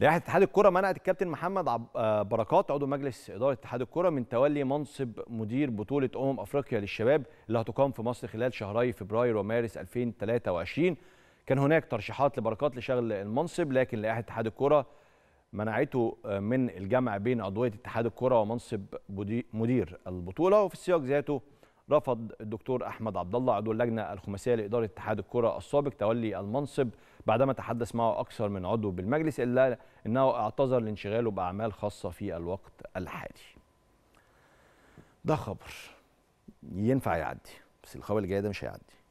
لائحه اتحاد الكره منعت الكابتن محمد آه، بركات عضو مجلس اداره اتحاد الكره من تولي منصب مدير بطوله امم افريقيا للشباب اللي هتقام في مصر خلال شهري فبراير ومارس 2023 كان هناك ترشيحات لبركات لشغل المنصب لكن لائحه اتحاد الكره منعته آه، من الجمع بين عضويه اتحاد الكره ومنصب مدير البطوله وفي السياق ذاته رفض الدكتور احمد عبد الله عضو اللجنه الخماسيه لاداره اتحاد الكره السابق تولي المنصب بعدما تحدث معه اكثر من عضو بالمجلس الا انه اعتذر لانشغاله باعمال خاصه في الوقت الحالي. ده خبر ينفع يعدي بس الخبر اللي جاي ده مش هيعدي.